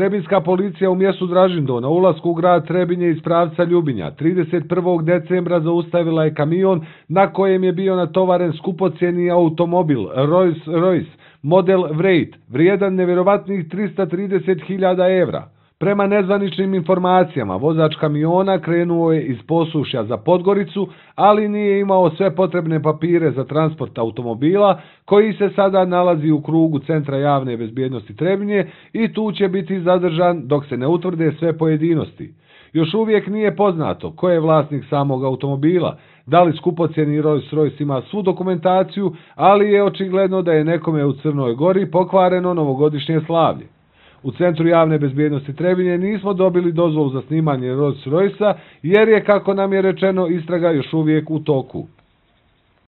Trebinska policija u mjestu Dražindo na ulasku u grad Trebinje iz pravca Ljubinja 31. decembra zaustavila je kamion na kojem je bio natovaren skupocjeni automobil Rolls Royce model Wraith vrijedan nevjerovatnih 330.000 evra. Prema nezvaničnim informacijama, vozač kamiona krenuo je iz Posušja za Podgoricu, ali nije imao sve potrebne papire za transport automobila, koji se sada nalazi u krugu Centra javne bezbjednosti Trebinje i tu će biti zadržan dok se ne utvrde sve pojedinosti. Još uvijek nije poznato ko je vlasnik samog automobila, da li skupocjeni Rolls Royce ima svu dokumentaciju, ali je očigledno da je nekome u Crnoj Gori pokvareno novogodišnje slavlje. U Centru javne bezbjednosti Trebinje nismo dobili dozvolu za snimanje Rolls royce jer je, kako nam je rečeno, istraga još uvijek u toku.